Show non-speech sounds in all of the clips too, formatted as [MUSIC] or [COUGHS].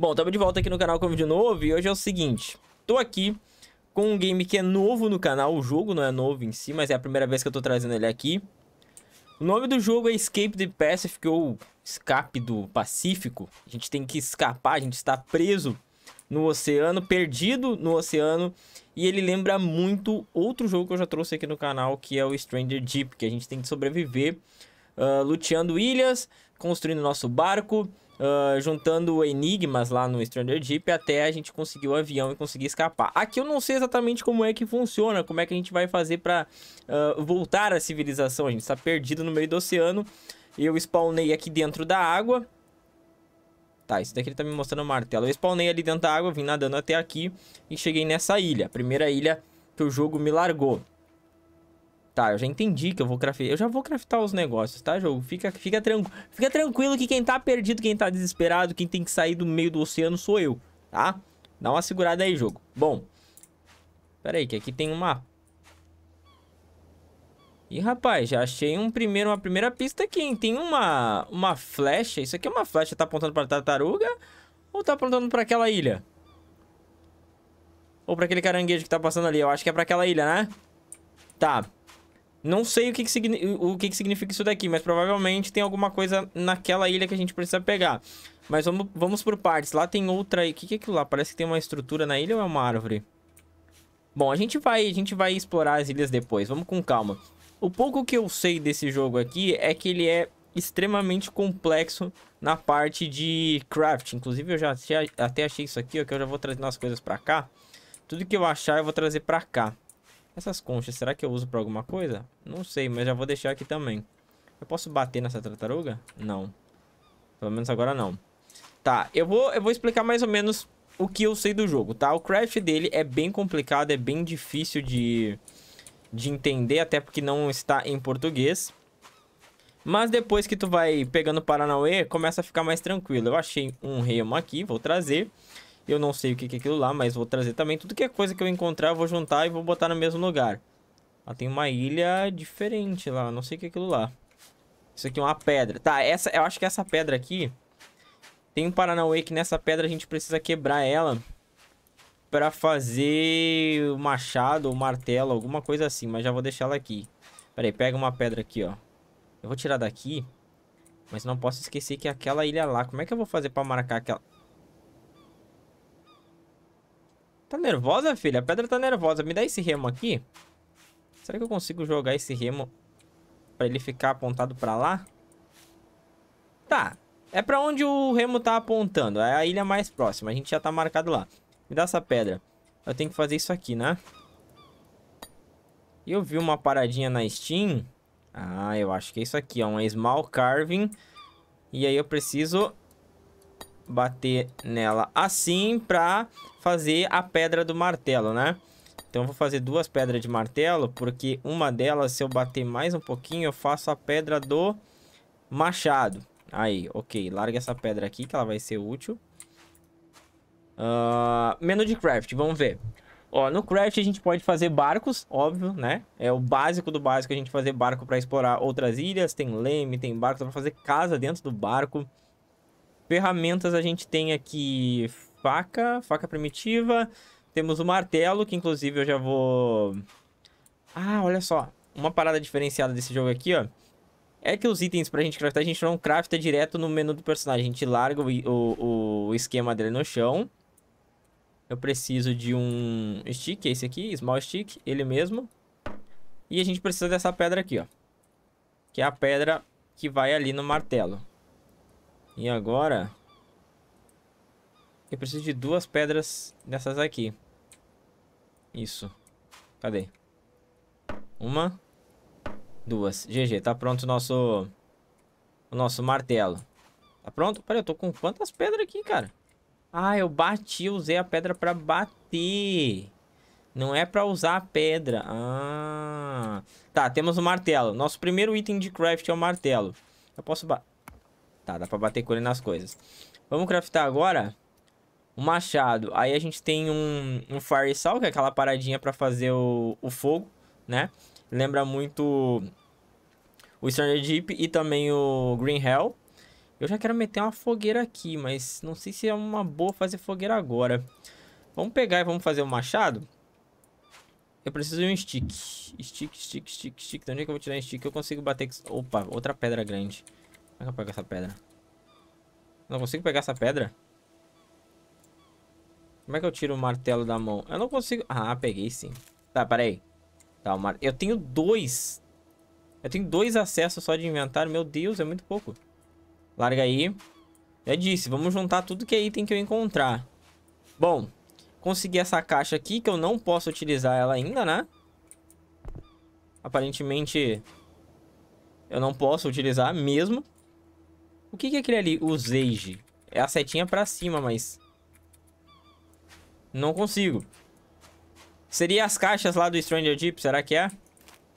Bom, estamos de volta aqui no canal com de vídeo novo e hoje é o seguinte. Tô aqui com um game que é novo no canal, o jogo não é novo em si, mas é a primeira vez que eu tô trazendo ele aqui. O nome do jogo é Escape the Pacific ou Escape do Pacífico. A gente tem que escapar, a gente está preso no oceano, perdido no oceano. E ele lembra muito outro jogo que eu já trouxe aqui no canal, que é o Stranger Deep, que a gente tem que sobreviver uh, luteando ilhas, construindo nosso barco uh, juntando enigmas lá no Stranger Deep até a gente conseguir o avião e conseguir escapar. Aqui eu não sei exatamente como é que funciona, como é que a gente vai fazer pra uh, voltar à civilização. A gente tá perdido no meio do oceano. Eu spawnei aqui dentro da água. Tá, isso daqui ele tá me mostrando o martelo. Eu spawnei ali dentro da água, vim nadando até aqui e cheguei nessa ilha. A primeira ilha que o jogo me largou. Tá, eu já entendi que eu vou craftar. Eu já vou craftar os negócios, tá, jogo? Fica, fica, tranqu... fica tranquilo que quem tá perdido, quem tá desesperado, quem tem que sair do meio do oceano sou eu, tá? Dá uma segurada aí, jogo. Bom. Pera aí, que aqui tem uma... Ih, rapaz, já achei um primeiro, uma primeira pista aqui, hein? Tem uma, uma flecha. Isso aqui é uma flecha. Tá apontando pra tartaruga? Ou tá apontando pra aquela ilha? Ou pra aquele caranguejo que tá passando ali? Eu acho que é pra aquela ilha, né? Tá. Não sei o que, que, o que, que significa isso daqui, mas provavelmente tem alguma coisa naquela ilha que a gente precisa pegar. Mas vamos, vamos por partes. Lá tem outra... O que, que é aquilo lá? Parece que tem uma estrutura na ilha ou é uma árvore? Bom, a gente vai, a gente vai explorar as ilhas depois. Vamos com calma. O pouco que eu sei desse jogo aqui é que ele é extremamente complexo na parte de craft. Inclusive, eu já até achei isso aqui, ó, que eu já vou trazendo as coisas pra cá. Tudo que eu achar, eu vou trazer pra cá. Essas conchas, será que eu uso pra alguma coisa? Não sei, mas já vou deixar aqui também. Eu posso bater nessa tartaruga? Não. Pelo menos agora não. Tá, eu vou, eu vou explicar mais ou menos o que eu sei do jogo, tá? O craft dele é bem complicado, é bem difícil de, de entender, até porque não está em português. Mas depois que tu vai pegando Paranauê, começa a ficar mais tranquilo. Eu achei um remo aqui, vou trazer. Eu não sei o que é aquilo lá, mas vou trazer também. Tudo que é coisa que eu encontrar, eu vou juntar e vou botar no mesmo lugar. Ah, tem uma ilha diferente lá. Não sei o que é aquilo lá. Isso aqui é uma pedra. Tá, essa, eu acho que essa pedra aqui... Tem um Paranauê que nessa pedra a gente precisa quebrar ela pra fazer o machado ou martelo, alguma coisa assim. Mas já vou deixar ela aqui. Pera aí, pega uma pedra aqui, ó. Eu vou tirar daqui, mas não posso esquecer que é aquela ilha lá... Como é que eu vou fazer pra marcar aquela... Tá nervosa, filha? A pedra tá nervosa. Me dá esse remo aqui. Será que eu consigo jogar esse remo pra ele ficar apontado pra lá? Tá. É pra onde o remo tá apontando. É a ilha mais próxima. A gente já tá marcado lá. Me dá essa pedra. Eu tenho que fazer isso aqui, né? Eu vi uma paradinha na Steam. Ah, eu acho que é isso aqui, é Um small carving. E aí eu preciso bater nela assim pra fazer a pedra do martelo, né? Então eu vou fazer duas pedras de martelo, porque uma delas, se eu bater mais um pouquinho, eu faço a pedra do machado. Aí, ok. Larga essa pedra aqui, que ela vai ser útil. Uh, menu de craft, vamos ver. Ó, no craft a gente pode fazer barcos, óbvio, né? É o básico do básico a gente fazer barco para explorar outras ilhas. Tem leme, tem barco, dá pra fazer casa dentro do barco. Ferramentas a gente tem aqui faca, faca primitiva. Temos o martelo, que inclusive eu já vou... Ah, olha só. Uma parada diferenciada desse jogo aqui, ó. É que os itens pra gente craftar, a gente não crafta direto no menu do personagem. A gente larga o, o, o esquema dele no chão. Eu preciso de um stick, esse aqui, small stick, ele mesmo. E a gente precisa dessa pedra aqui, ó. Que é a pedra que vai ali no martelo. E agora... Eu preciso de duas pedras dessas aqui. Isso. Cadê? Uma. Duas. GG, tá pronto o nosso... O nosso martelo. Tá pronto? Peraí, eu tô com quantas pedras aqui, cara? Ah, eu bati, usei a pedra pra bater. Não é pra usar a pedra. Ah... Tá, temos o martelo. Nosso primeiro item de craft é o martelo. Eu posso... Tá, dá pra bater com ele nas coisas. Vamos craftar agora um machado. Aí a gente tem um, um fire sal, que é aquela paradinha pra fazer o, o fogo, né? Lembra muito o Stranger Deep e também o Green Hell. Eu já quero meter uma fogueira aqui, mas não sei se é uma boa fazer fogueira agora. Vamos pegar e vamos fazer o um machado. Eu preciso de um stick. Stick, stick, stick, stick. De onde é que eu vou tirar um stick? Eu consigo bater... Opa, outra pedra grande. Como é que eu pego essa pedra? Não consigo pegar essa pedra? Como é que eu tiro o martelo da mão? Eu não consigo... Ah, peguei sim. Tá, peraí. Tá, o mar... Eu tenho dois. Eu tenho dois acessos só de inventário. Meu Deus, é muito pouco. Larga aí. Já é disse, vamos juntar tudo que é item que eu encontrar. Bom, consegui essa caixa aqui, que eu não posso utilizar ela ainda, né? Aparentemente, eu não posso utilizar mesmo. O que, que é aquele ali? O Zage. É a setinha pra cima, mas... Não consigo. Seria as caixas lá do Stranger Deep? Será que é?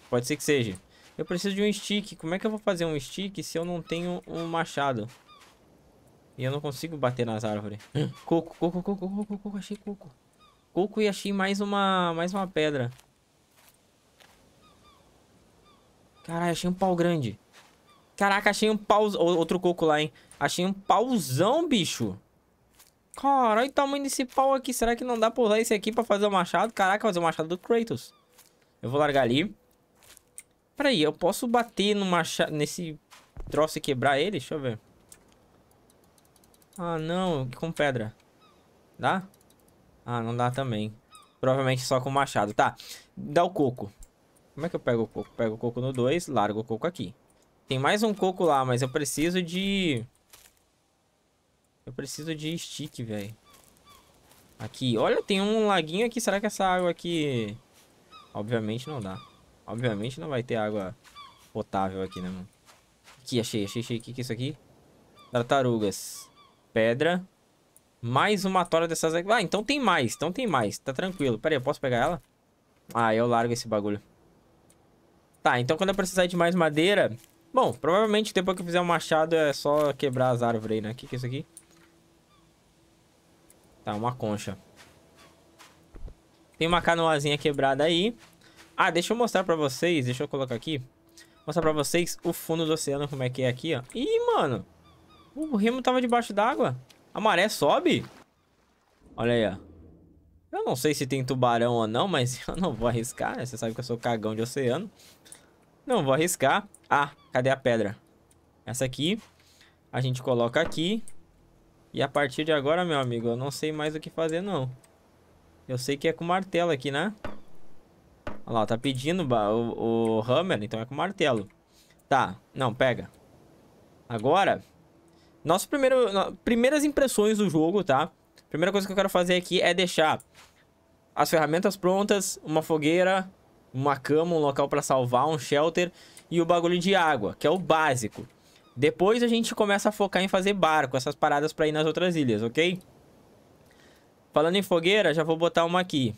Pode ser que seja. Eu preciso de um stick. Como é que eu vou fazer um stick se eu não tenho um machado? E eu não consigo bater nas árvores. [GASPS] coco, coco, coco, coco, coco, achei coco. Coco e achei mais uma, mais uma pedra. Caralho, achei um pau grande. Caraca, achei um pauzão. Outro coco lá, hein? Achei um pauzão, bicho. Caralho, o tamanho desse pau aqui. Será que não dá pra usar esse aqui pra fazer o machado? Caraca, fazer o machado do Kratos. Eu vou largar ali. Peraí, eu posso bater no machado, nesse troço e quebrar ele? Deixa eu ver. Ah, não. Com pedra. Dá? Ah, não dá também. Provavelmente só com machado. Tá, dá o coco. Como é que eu pego o coco? Pego o coco no 2, largo o coco aqui. Tem mais um coco lá, mas eu preciso de... Eu preciso de stick, velho. Aqui. Olha, tem um laguinho aqui. Será que essa água aqui... Obviamente não dá. Obviamente não vai ter água potável aqui, né, mano? Aqui, achei, achei, achei. O que, que é isso aqui? Tartarugas. Pedra. Mais uma tora dessas aqui. Ah, então tem mais. Então tem mais. Tá tranquilo. Pera aí, eu posso pegar ela? Ah, eu largo esse bagulho. Tá, então quando eu precisar de mais madeira, Bom, provavelmente depois que fizer o machado é só quebrar as árvores aí, né? O que, que é isso aqui? Tá, uma concha. Tem uma canoazinha quebrada aí. Ah, deixa eu mostrar pra vocês. Deixa eu colocar aqui. Mostrar pra vocês o fundo do oceano, como é que é aqui, ó. Ih, mano. O remo tava debaixo d'água. A maré sobe? Olha aí, ó. Eu não sei se tem tubarão ou não, mas [LAUGHS] eu não vou arriscar, né? Você sabe que eu sou cagão de oceano. Não vou arriscar. Ah, cadê a pedra? Essa aqui. A gente coloca aqui. E a partir de agora, meu amigo, eu não sei mais o que fazer, não. Eu sei que é com martelo aqui, né? Olha lá, tá pedindo o, o hammer, então é com martelo. Tá, não, pega. Agora, nosso primeiro, primeiras impressões do jogo, tá? Primeira coisa que eu quero fazer aqui é deixar as ferramentas prontas, uma fogueira, uma cama, um local para salvar, um shelter e o bagulho de água, que é o básico. Depois a gente começa a focar em fazer barco, essas paradas para ir nas outras ilhas, ok? Falando em fogueira, já vou botar uma aqui.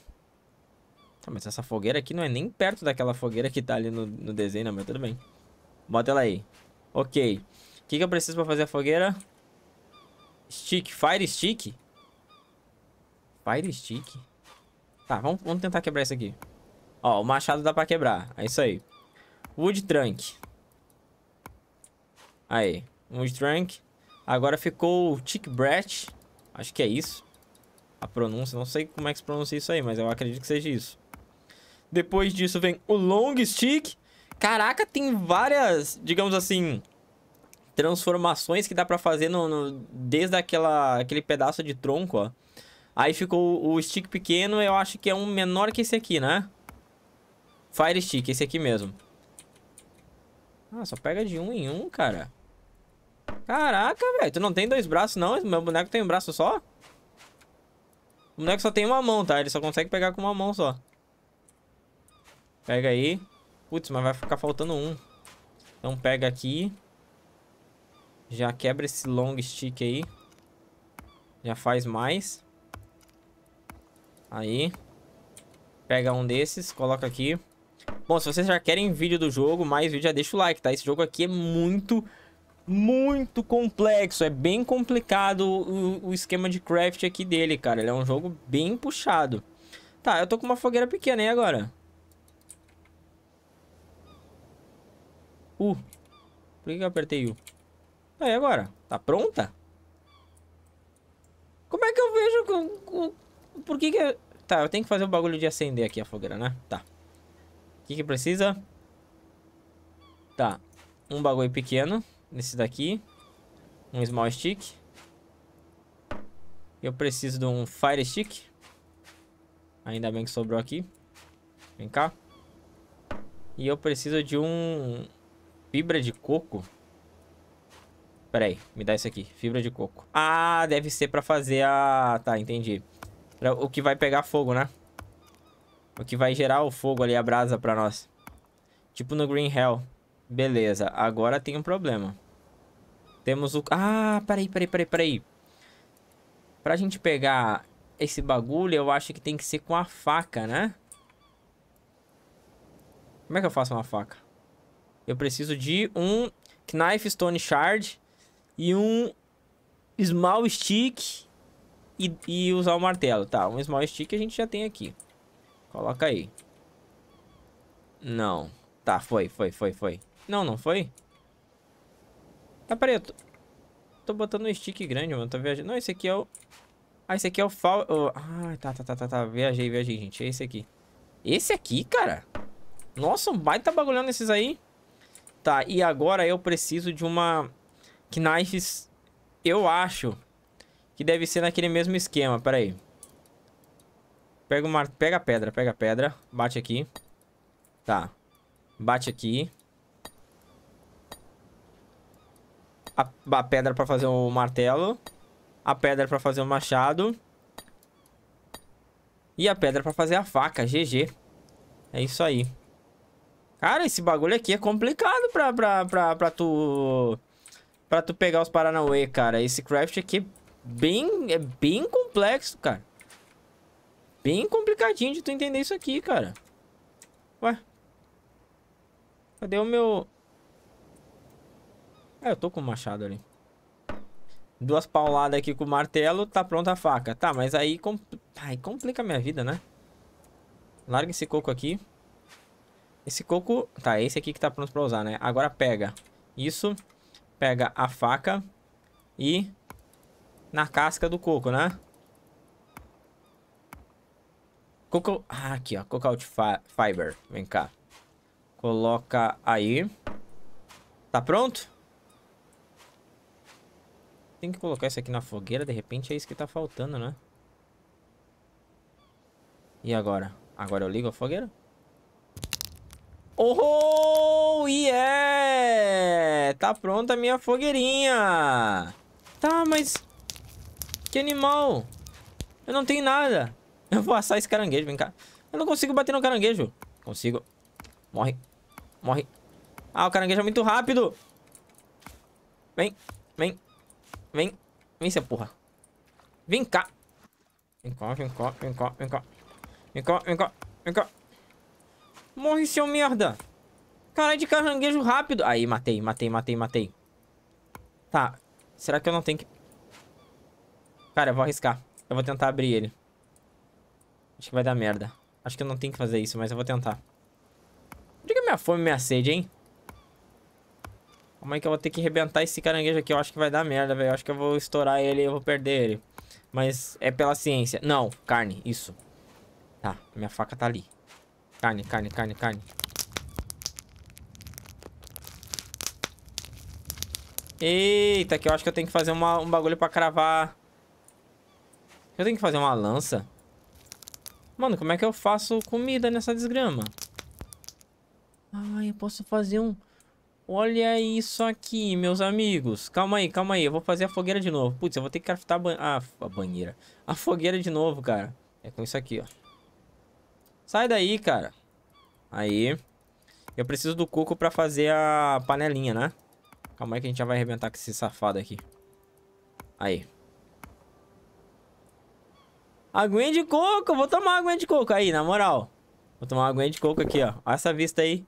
Tá, mas essa fogueira aqui não é nem perto daquela fogueira que tá ali no, no desenho, não, mas tudo bem. Bota ela aí. Ok. O que, que eu preciso pra fazer a fogueira? Stick. Fire stick? Fire stick? Tá, vamos, vamos tentar quebrar isso aqui. Ó, o machado dá pra quebrar. É isso aí. Wood trunk. Aí. Wood trunk. Agora ficou Chick brat. Acho que é isso. A pronúncia. Não sei como é que se pronuncia isso aí, mas eu acredito que seja isso. Depois disso vem o long stick. Caraca, tem várias, digamos assim, transformações que dá pra fazer no, no, desde aquela, aquele pedaço de tronco, ó. Aí ficou o stick pequeno, eu acho que é um menor que esse aqui, né? Fire Stick, esse aqui mesmo. Ah, só pega de um em um, cara. Caraca, velho. Tu não tem dois braços, não? Meu boneco tem um braço só? O boneco só tem uma mão, tá? Ele só consegue pegar com uma mão só. Pega aí. Putz, mas vai ficar faltando um. Então pega aqui. Já quebra esse long stick aí. Já faz mais. Aí. Pega um desses, coloca aqui. Bom, se vocês já querem vídeo do jogo, mais vídeo, já deixa o like, tá? Esse jogo aqui é muito, muito complexo. É bem complicado o, o esquema de craft aqui dele, cara. Ele é um jogo bem puxado. Tá, eu tô com uma fogueira pequena, e agora? U. Uh, por que eu apertei U? Aí, agora? Tá pronta? Como é que eu vejo... Por que que... Tá, eu tenho que fazer o bagulho de acender aqui a fogueira, né? Tá que que precisa? Tá. Um bagulho pequeno. Esse daqui. Um small stick. Eu preciso de um fire stick. Ainda bem que sobrou aqui. Vem cá. E eu preciso de um... Fibra de coco. Pera aí, me dá isso aqui. Fibra de coco. Ah, deve ser pra fazer a... Tá, entendi. O que vai pegar fogo, né? O que vai gerar o fogo ali, a brasa pra nós. Tipo no Green Hell. Beleza, agora tem um problema. Temos o... Ah, peraí, peraí, peraí, peraí. Pra gente pegar esse bagulho, eu acho que tem que ser com a faca, né? Como é que eu faço uma faca? Eu preciso de um Knife Stone Shard e um Small Stick e, e usar o martelo. Tá, um Small Stick a gente já tem aqui. Coloca aí. Não. Tá, foi, foi, foi, foi. Não, não foi? Tá, peraí, eu tô... tô botando um stick grande, mano. Tô viajando. Não, esse aqui é o... Ah, esse aqui é o fal... Oh. Ah, tá, tá, tá, tá, tá. Viajei, viajei, gente. É esse aqui. Esse aqui, cara? Nossa, um baita bagulhando esses aí. Tá, e agora eu preciso de uma... Knives... Eu acho que deve ser naquele mesmo esquema. Pera aí. Pega, uma, pega a pedra, pega a pedra. Bate aqui. Tá. Bate aqui. A, a pedra pra fazer o martelo. A pedra pra fazer o machado. E a pedra pra fazer a faca. GG. É isso aí. Cara, esse bagulho aqui é complicado pra, pra, pra, pra tu... Pra tu pegar os Paranauê, cara. Esse craft aqui é bem, é bem complexo, cara bem complicadinho de tu entender isso aqui, cara. Ué? Cadê o meu... É, eu tô com o machado ali. Duas pauladas aqui com o martelo, tá pronta a faca. Tá, mas aí, compl... aí complica a minha vida, né? Larga esse coco aqui. Esse coco... Tá, esse aqui que tá pronto pra usar, né? Agora pega isso. Pega a faca. E... Na casca do coco, né? Coco... Ah, aqui, ó. Cocout Fiber. Vem cá. Coloca aí. Tá pronto? Tem que colocar isso aqui na fogueira. De repente é isso que tá faltando, né? E agora? Agora eu ligo a fogueira? Oh, oh yeah! Tá pronta a minha fogueirinha! Tá, mas... Que animal! Eu não tenho nada! Eu vou assar esse caranguejo, vem cá. Eu não consigo bater no caranguejo. Consigo. Morre. Morre. Ah, o caranguejo é muito rápido. Vem. Vem. Vem. Vem, seu porra. Vem cá. Vem cá, vem cá, vem cá, vem cá. Vem cá, vem cá, vem cá. Morre, seu merda. Caralho, é de caranguejo rápido. Aí, matei, matei, matei, matei. Tá. Será que eu não tenho que... Cara, eu vou arriscar. Eu vou tentar abrir ele. Acho que vai dar merda. Acho que eu não tenho que fazer isso, mas eu vou tentar. Diga minha fome e minha sede, hein? Como é que eu vou ter que arrebentar esse caranguejo aqui? Eu acho que vai dar merda, velho. Eu acho que eu vou estourar ele e eu vou perder ele. Mas é pela ciência. Não, carne, isso. Tá, minha faca tá ali. Carne, carne, carne, carne. Eita, que eu acho que eu tenho que fazer uma, um bagulho pra cravar. Eu tenho que fazer uma lança? Mano, como é que eu faço comida nessa desgrama? Ah, eu posso fazer um... Olha isso aqui, meus amigos. Calma aí, calma aí. Eu vou fazer a fogueira de novo. Putz, eu vou ter que craftar a, ban... ah, a banheira. A fogueira de novo, cara. É com isso aqui, ó. Sai daí, cara. Aí. Eu preciso do coco pra fazer a panelinha, né? Calma aí que a gente já vai arrebentar com esse safado aqui. Aí. Aguinha de coco, vou tomar uma aguinha de coco aí, na moral. Vou tomar uma aguinha de coco aqui, ó. Olha essa vista aí.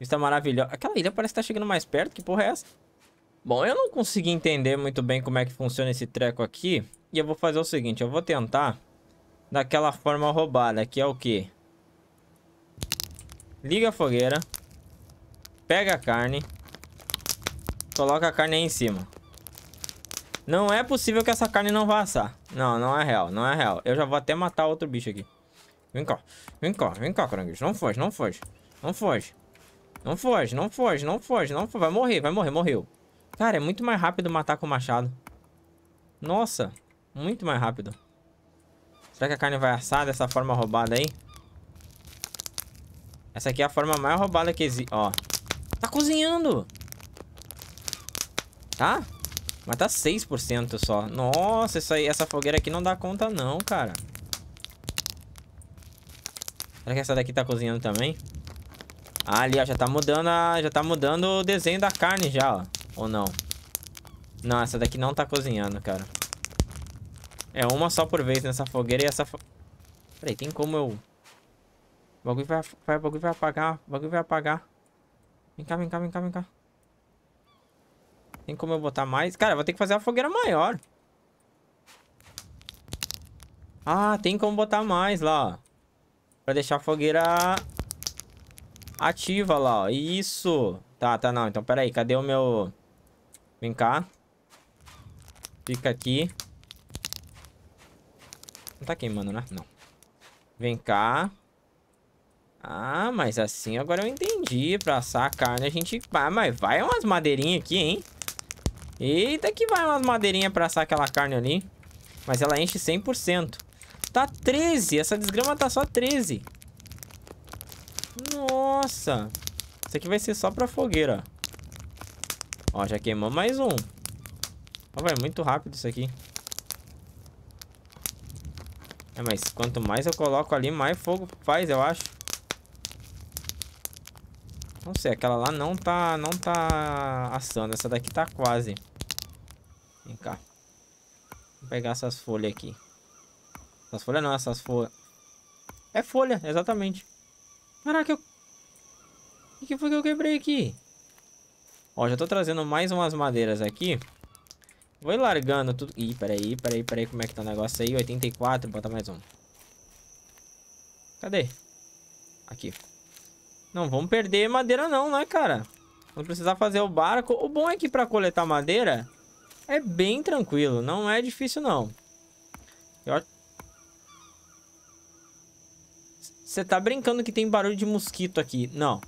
Vista maravilhosa. Aquela ilha parece que tá chegando mais perto, que porra é essa? Bom, eu não consegui entender muito bem como é que funciona esse treco aqui. E eu vou fazer o seguinte, eu vou tentar daquela forma roubada, que é o quê? Liga a fogueira. Pega a carne. Coloca a carne aí em cima. Não é possível que essa carne não vá assar. Não, não é real, não é real. Eu já vou até matar outro bicho aqui. Vem cá, vem cá, vem cá, caranguejo. Não foge, não foge, não foge. Não foge, não foge, não foge, não foge. Vai morrer, vai morrer, morreu. Cara, é muito mais rápido matar com o machado. Nossa, muito mais rápido. Será que a carne vai assar dessa forma roubada aí? Essa aqui é a forma mais roubada que existe. Ó, tá cozinhando. Tá? Mas tá 6% só. Nossa, essa, essa fogueira aqui não dá conta não, cara. Será que essa daqui tá cozinhando também? Ah, ali, ó, já tá mudando a, Já tá mudando o desenho da carne já, ó. Ou não? Não, essa daqui não tá cozinhando, cara. É uma só por vez nessa fogueira e essa... Fo... Peraí, tem como eu... O bagulho vai, vai, bagulho vai apagar, o bagulho vai apagar. Vem cá, vem cá, vem cá, vem cá. Tem como eu botar mais? Cara, vou ter que fazer uma fogueira maior. Ah, tem como botar mais lá, ó. Pra deixar a fogueira ativa lá, ó. Isso. Tá, tá, não. Então, peraí. Cadê o meu... Vem cá. Fica aqui. Não tá queimando, né? Não. Vem cá. Ah, mas assim agora eu entendi. Pra assar a carne a gente... Ah, mas vai umas madeirinhas aqui, hein? Eita que vai umas madeirinhas pra assar aquela carne ali. Mas ela enche 100%. Tá 13. Essa desgrama tá só 13. Nossa. Isso aqui vai ser só pra fogueira. Ó, já queimou mais um. Ó, vai muito rápido isso aqui. É, mas quanto mais eu coloco ali, mais fogo faz, eu acho. Não sei, aquela lá não tá, não tá assando. Essa daqui tá quase. Vem cá. Vou pegar essas folhas aqui. Essas folhas não, essas folhas. É folha, exatamente. Caraca, eu... O que foi que eu quebrei aqui? Ó, já tô trazendo mais umas madeiras aqui. Vou largando tudo... Ih, peraí, peraí, peraí. Como é que tá o negócio aí? 84, bota mais um. Cadê? Aqui. Não vamos perder madeira não, né, cara? Vamos precisar fazer o barco. O bom é que para coletar madeira é bem tranquilo. Não é difícil, não. Você tá brincando que tem barulho de mosquito aqui. Não.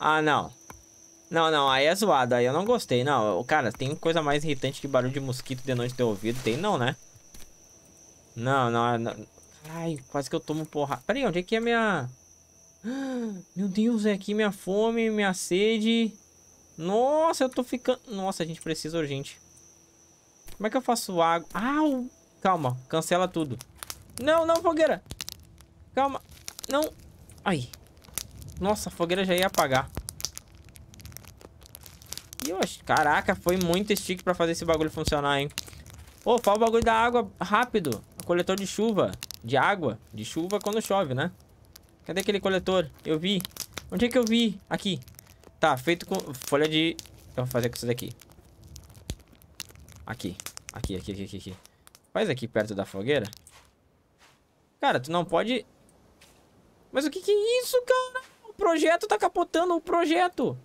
Ah, não. Não, não, aí é zoado, aí eu não gostei, não. Cara, tem coisa mais irritante que barulho de mosquito de noite ter ouvido? Tem não, né? Não, não, não. Ai, quase que eu tomo porrada. aí, onde é que é a minha... Meu Deus, é aqui minha fome, minha sede. Nossa, eu tô ficando... Nossa, a gente precisa urgente. Como é que eu faço água? Ah, calma. Cancela tudo. Não, não, fogueira. Calma. Não. Ai. Nossa, a fogueira já ia apagar. E eu acho... Caraca, foi muito stick pra fazer esse bagulho funcionar, hein? Ô, oh, fala o bagulho da água rápido. coletor de chuva. De água. De chuva quando chove, né? Cadê aquele coletor? Eu vi. Onde é que eu vi? Aqui. Tá, feito com folha de... Eu então, vou fazer com isso daqui. Aqui. Aqui, aqui, aqui, aqui. Faz aqui perto da fogueira. Cara, tu não pode... Mas o que que é isso, cara? O projeto tá capotando, o projeto.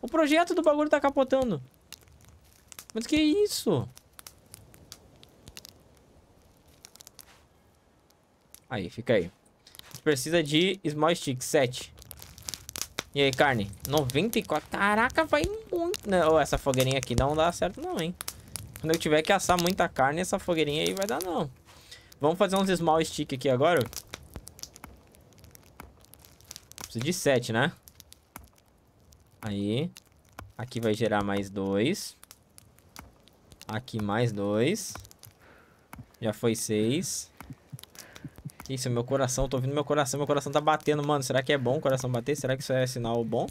O projeto do bagulho tá capotando. Mas o que é isso? Aí, fica aí precisa de small stick, 7. E aí, carne? 94. Caraca, vai muito. Não, essa fogueirinha aqui não dá certo não, hein? Quando eu tiver que assar muita carne, essa fogueirinha aí vai dar não. Vamos fazer uns small stick aqui agora. Preciso de 7, né? Aí. Aqui vai gerar mais 2. Aqui mais 2. Já foi 6. Isso, meu coração, tô ouvindo meu coração, meu coração tá batendo, mano. Será que é bom o coração bater? Será que isso é sinal bom?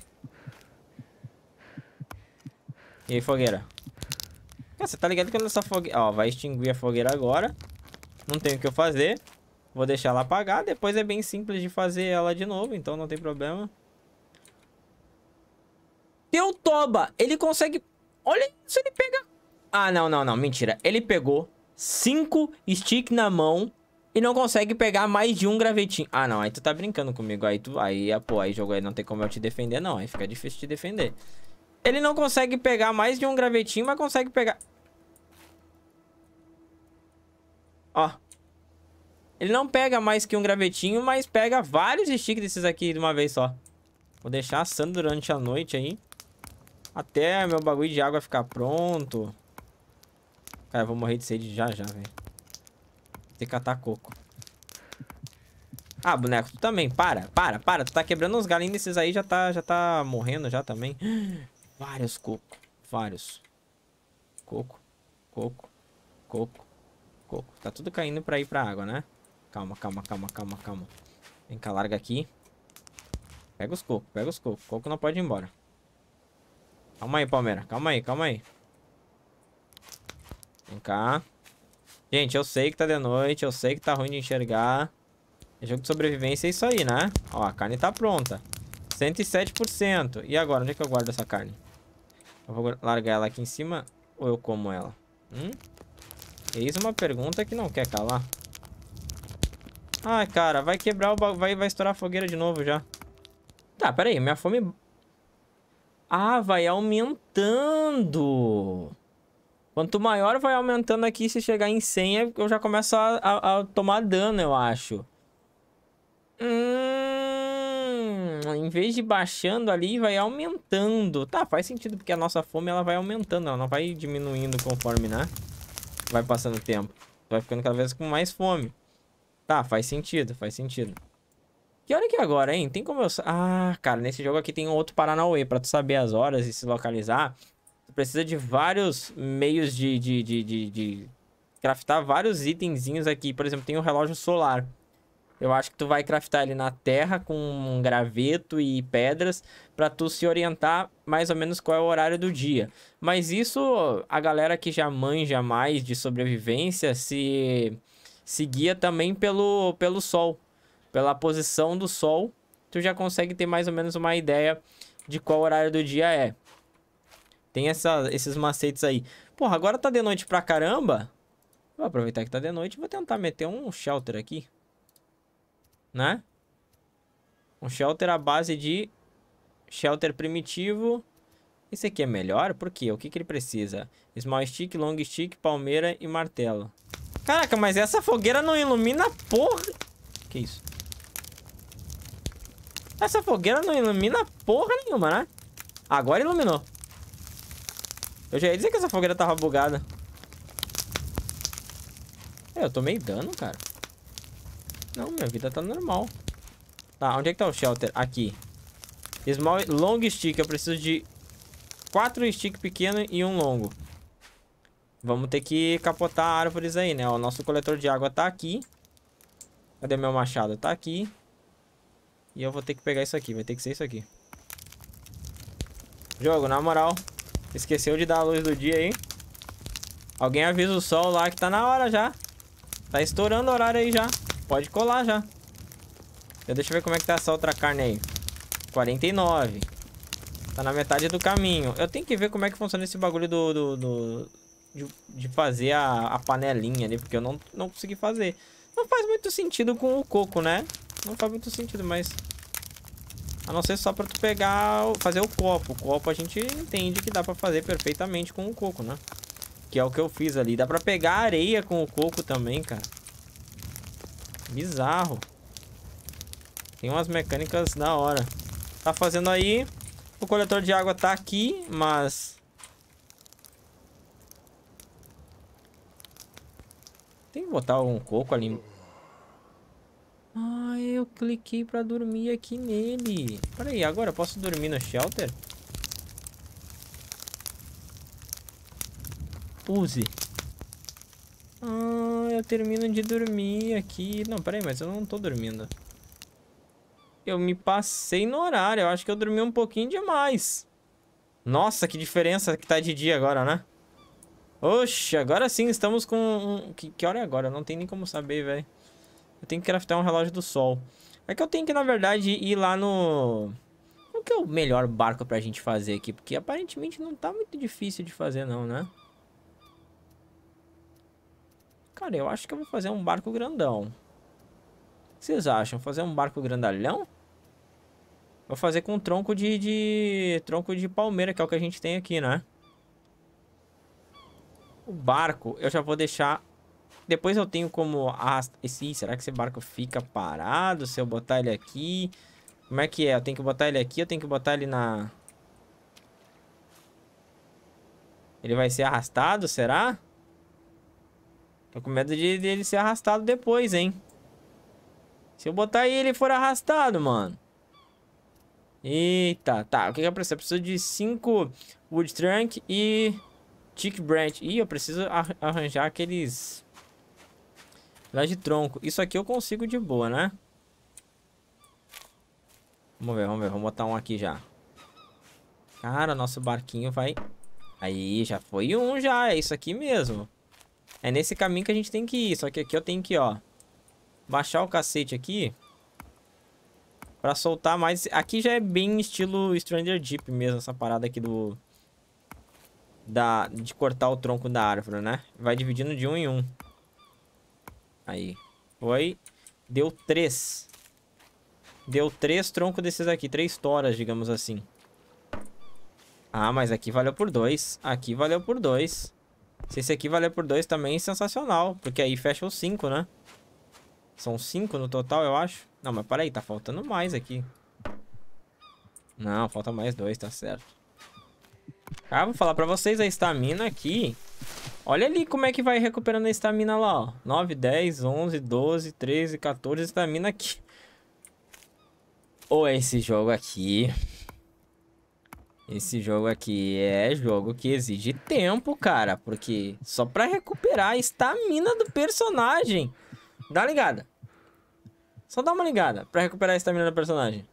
E aí, fogueira? você tá ligado que sou fogueira... Ó, vai extinguir a fogueira agora. Não tem o que eu fazer. Vou deixar ela apagar. Depois é bem simples de fazer ela de novo, então não tem problema. Teu Toba, ele consegue... Olha isso, ele pega... Ah, não, não, não, mentira. Ele pegou cinco stick na mão e não consegue pegar mais de um gravetinho. Ah, não, aí tu tá brincando comigo. Aí tu. Aí, ah, pô, aí jogo aí não tem como eu te defender, não. Aí fica difícil te defender. Ele não consegue pegar mais de um gravetinho, mas consegue pegar. Ó. Ele não pega mais que um gravetinho, mas pega vários sticks desses aqui de uma vez só. Vou deixar assando durante a noite aí. Até meu bagulho de água ficar pronto. Cara, eu vou morrer de sede já já, velho. Tem que catar coco. Ah, boneco, tu também. Para, para, para. Tu tá quebrando uns galinhos desses aí, já tá, já tá morrendo já também. [GASPS] Vários coco. Vários. Coco, coco, coco, coco. Tá tudo caindo pra ir pra água, né? Calma, calma, calma, calma, calma. Vem cá, larga aqui. Pega os cocos, pega os cocos. Coco não pode ir embora. Calma aí, Palmeira. Calma aí, calma aí. Vem cá. Gente, eu sei que tá de noite, eu sei que tá ruim de enxergar. É jogo de sobrevivência é isso aí, né? Ó, a carne tá pronta. 107%. E agora, onde é que eu guardo essa carne? Eu vou largar ela aqui em cima ou eu como ela? Hum? Eis uma pergunta que não quer calar. Ai, cara, vai quebrar o bagulho. Vai, vai estourar a fogueira de novo já. Tá, pera aí. Minha fome... Ah, vai aumentando. Quanto maior vai aumentando aqui, se chegar em 100, é eu já começo a, a, a tomar dano, eu acho. Hum, em vez de baixando ali, vai aumentando. Tá, faz sentido, porque a nossa fome ela vai aumentando, ela não vai diminuindo conforme, né? Vai passando o tempo. Vai ficando cada vez com mais fome. Tá, faz sentido, faz sentido. Que hora que é agora, hein? Tem como eu... Ah, cara, nesse jogo aqui tem outro Paranauê pra tu saber as horas e se localizar precisa de vários meios de, de, de, de, de craftar vários itenzinhos aqui. Por exemplo, tem o um relógio solar. Eu acho que tu vai craftar ele na terra com um graveto e pedras para tu se orientar mais ou menos qual é o horário do dia. Mas isso a galera que já manja mais de sobrevivência se, se guia também pelo, pelo sol, pela posição do sol. Tu já consegue ter mais ou menos uma ideia de qual horário do dia é. Tem essa, esses macetes aí. Porra, agora tá de noite pra caramba. Vou aproveitar que tá de noite e vou tentar meter um shelter aqui. Né? Um shelter à base de shelter primitivo. Esse aqui é melhor? Por quê? O que, que ele precisa? Small stick, long stick, palmeira e martelo. Caraca, mas essa fogueira não ilumina porra... Que isso? Essa fogueira não ilumina porra nenhuma, né? Agora iluminou. Eu já ia dizer que essa fogueira tava bugada. É, eu tomei dano, cara. Não, minha vida tá normal. Tá, onde é que tá o shelter? Aqui. Small, long stick. Eu preciso de quatro stick pequeno e um longo. Vamos ter que capotar árvores aí, né? O nosso coletor de água tá aqui. Cadê meu machado? Tá aqui. E eu vou ter que pegar isso aqui. Vai ter que ser isso aqui. Jogo, na moral. Esqueceu de dar a luz do dia aí. Alguém avisa o sol lá que tá na hora já. Tá estourando o horário aí já. Pode colar já. Então, deixa eu ver como é que tá essa outra carne aí. 49. Tá na metade do caminho. Eu tenho que ver como é que funciona esse bagulho do... do, do de, de, fazer a, a panelinha ali, porque eu não, não consegui fazer. Não faz muito sentido com o coco, né? Não faz muito sentido, mas... A não ser só pra tu pegar, fazer o copo. O copo a gente entende que dá pra fazer perfeitamente com o coco, né? Que é o que eu fiz ali. Dá pra pegar areia com o coco também, cara. Bizarro. Tem umas mecânicas da hora. Tá fazendo aí. O coletor de água tá aqui, mas... Tem que botar um coco ali eu cliquei pra dormir aqui nele. Pera aí, agora eu posso dormir no shelter? Use. Ah, eu termino de dormir aqui. Não, pera aí, mas eu não tô dormindo. Eu me passei no horário. Eu acho que eu dormi um pouquinho demais. Nossa, que diferença que tá de dia agora, né? Oxe, agora sim estamos com... Que, que hora é agora? Não tem nem como saber, velho. Eu tenho que craftar um relógio do sol. É que eu tenho que, na verdade, ir lá no... Qual que é o melhor barco pra gente fazer aqui? Porque aparentemente não tá muito difícil de fazer não, né? Cara, eu acho que eu vou fazer um barco grandão. O que vocês acham? Fazer um barco grandalhão? Vou fazer com tronco de, de... Tronco de palmeira, que é o que a gente tem aqui, né? O barco, eu já vou deixar depois eu tenho como... Arrastar... Ih, será que esse barco fica parado se eu botar ele aqui? Como é que é? Eu tenho que botar ele aqui, eu tenho que botar ele na... Ele vai ser arrastado, será? Tô com medo de, de ele ser arrastado depois, hein? Se eu botar ele, ele for arrastado, mano. Eita, tá. O que, que eu preciso? Eu preciso de cinco Wood Trunk e Chick Branch. Ih, eu preciso arranjar aqueles... Dá de tronco. Isso aqui eu consigo de boa, né? Vamos ver, vamos ver. Vamos botar um aqui já. Cara, nosso barquinho vai... Aí, já foi um já. É isso aqui mesmo. É nesse caminho que a gente tem que ir. Só que aqui eu tenho que, ó... Baixar o cacete aqui. Pra soltar mais... Aqui já é bem estilo Stranger Deep mesmo. Essa parada aqui do... Da, de cortar o tronco da árvore, né? Vai dividindo de um em um. Aí. Foi. Deu três. Deu três troncos desses aqui. Três toras, digamos assim. Ah, mas aqui valeu por dois. Aqui valeu por dois. Se esse aqui valer por dois também, é sensacional. Porque aí fecha os cinco, né? São cinco no total, eu acho. Não, mas peraí, tá faltando mais aqui. Não, falta mais dois, tá certo. Ah, vou falar pra vocês, a estamina aqui Olha ali como é que vai recuperando a estamina lá, ó. 9, 10, 11, 12, 13, 14, estamina aqui. Ou oh, esse jogo aqui... Esse jogo aqui é jogo que exige tempo, cara. Porque só pra recuperar a estamina do personagem. Dá uma ligada. Só dá uma ligada pra recuperar a estamina do personagem.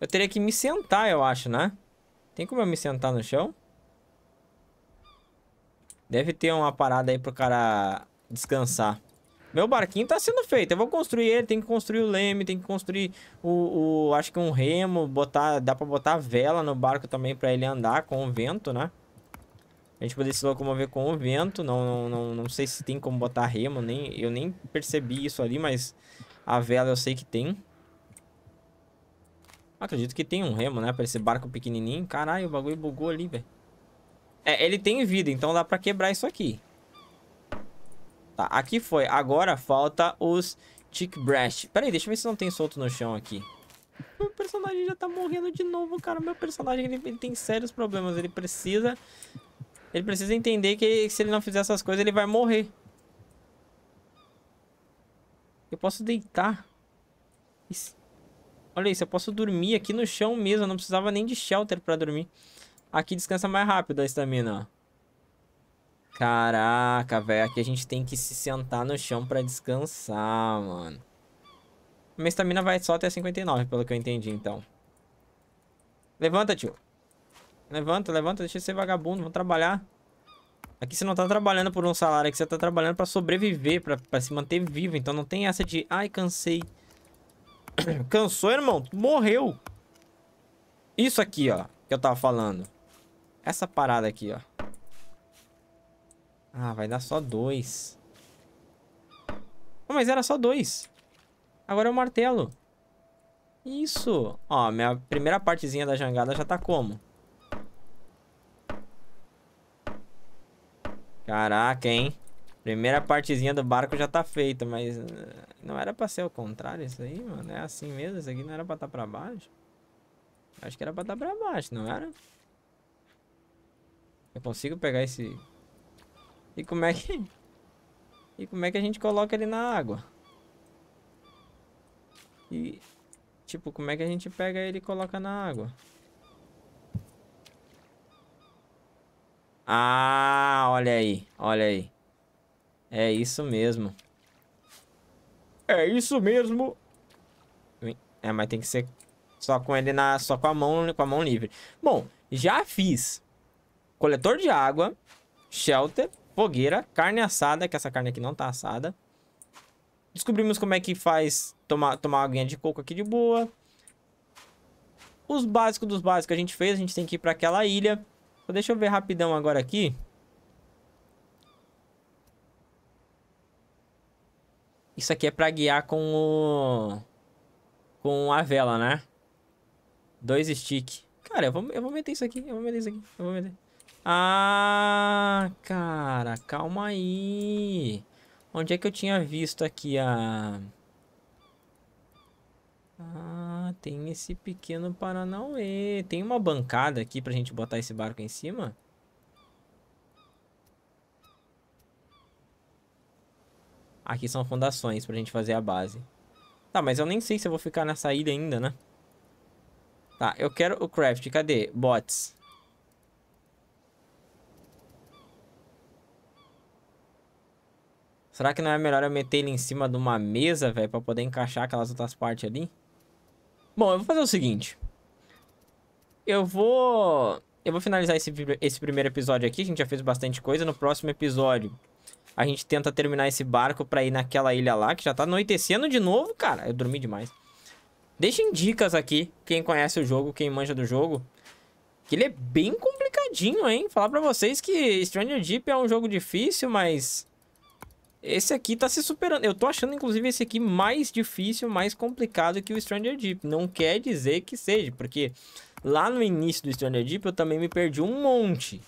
Eu teria que me sentar, eu acho, né? Tem como eu me sentar no chão? Deve ter uma parada aí pro cara descansar. Meu barquinho tá sendo feito. Eu vou construir ele, tem que construir o leme, tem que construir o, o, acho que um remo, botar, dá pra botar vela no barco também pra ele andar com o vento, né? A gente poder se locomover com o vento. Não, não, não, não sei se tem como botar remo, nem, eu nem percebi isso ali, mas a vela eu sei que tem. Acredito que tem um remo, né? Pra esse barco pequenininho. Caralho, o bagulho bugou ali, velho. É, ele tem vida, então dá pra quebrar isso aqui. Tá, aqui foi. Agora falta os Chick Brash. Pera aí, deixa eu ver se não tem solto no chão aqui. Meu personagem já tá morrendo de novo, cara. Meu personagem, ele, ele tem sérios problemas. Ele precisa... Ele precisa entender que, que se ele não fizer essas coisas, ele vai morrer. Eu posso deitar. Isso. Olha isso, eu posso dormir aqui no chão mesmo. Eu não precisava nem de shelter pra dormir. Aqui descansa mais rápido a estamina, ó. Caraca, velho. Aqui a gente tem que se sentar no chão pra descansar, mano. Minha estamina vai só até 59, pelo que eu entendi, então. Levanta, tio. Levanta, levanta. Deixa de ser vagabundo. Vamos trabalhar. Aqui você não tá trabalhando por um salário. Aqui você tá trabalhando pra sobreviver, pra, pra se manter vivo. Então não tem essa de... Ai, cansei. [COUGHS] Cansou, irmão? Morreu. Isso aqui, ó. Que eu tava falando essa parada aqui, ó. Ah, vai dar só dois. Oh, mas era só dois. Agora é o martelo. Isso. Ó, minha primeira partezinha da jangada já tá como? Caraca, hein? Primeira partezinha do barco já tá feita, mas... Eh, não era pra ser o contrário isso aí, mano? É assim mesmo? Isso aqui não era pra estar tá pra baixo? Acho que era pra estar tá pra baixo, não era? Eu consigo pegar esse... E como é que... E como é que a gente coloca ele na água? E... Tipo, como é que a gente pega ele e coloca na água? Ah, olha aí, olha aí. É isso mesmo. É isso mesmo. É, mas tem que ser só com ele na, só com a mão, com a mão livre. Bom, já fiz coletor de água, shelter, fogueira, carne assada, que essa carne aqui não tá assada. Descobrimos como é que faz tomar, tomar aguinha de coco aqui de boa. Os básicos dos básicos a gente fez, a gente tem que ir pra aquela ilha. Então, deixa eu ver rapidão agora aqui. Isso aqui é pra guiar com o... Com a vela, né? Dois stick. Cara, eu vou, eu vou meter isso aqui, eu vou meter isso aqui, eu vou meter... Ah, cara, calma aí. Onde é que eu tinha visto aqui a... Ah, tem esse pequeno Paranauê. Tem uma bancada aqui pra gente botar esse barco em cima? Aqui são fundações pra gente fazer a base. Tá, mas eu nem sei se eu vou ficar nessa ilha ainda, né? Tá, eu quero o craft. Cadê? Bots. Será que não é melhor eu meter ele em cima de uma mesa, velho, pra poder encaixar aquelas outras partes ali? Bom, eu vou fazer o seguinte. Eu vou... Eu vou finalizar esse, esse primeiro episódio aqui, a gente já fez bastante coisa. No próximo episódio, a gente tenta terminar esse barco pra ir naquela ilha lá, que já tá anoitecendo de novo, cara. Eu dormi demais. Deixem dicas aqui, quem conhece o jogo, quem manja do jogo. Que ele é bem complicadinho, hein? Falar pra vocês que Stranger Deep é um jogo difícil, mas... Esse aqui tá se superando. Eu tô achando, inclusive, esse aqui mais difícil, mais complicado que o Stranger Deep. Não quer dizer que seja, porque lá no início do Stranger Deep eu também me perdi um monte.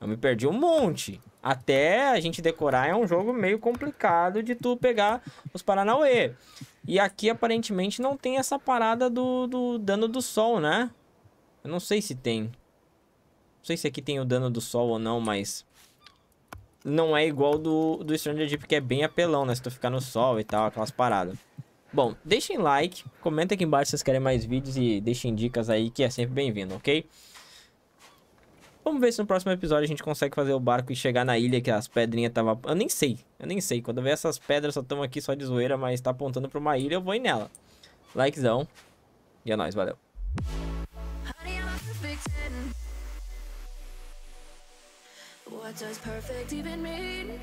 Eu me perdi um monte. Até a gente decorar é um jogo meio complicado de tu pegar os Paranauê. E aqui aparentemente não tem essa parada do, do dano do sol, né? Eu não sei se tem. Não sei se aqui tem o dano do sol ou não, mas não é igual do, do Stranger Deep, que é bem apelão, né? Se tu ficar no sol e tal, aquelas paradas. Bom, deixem like, comenta aqui embaixo se vocês querem mais vídeos e deixem dicas aí, que é sempre bem-vindo, ok? Vamos ver se no próximo episódio a gente consegue fazer o barco e chegar na ilha que as pedrinhas tava... Eu nem sei, eu nem sei. Quando eu ver essas pedras só estão aqui só de zoeira, mas tá apontando pra uma ilha, eu vou ir nela. Likezão. E é nóis, valeu. What does perfect even mean?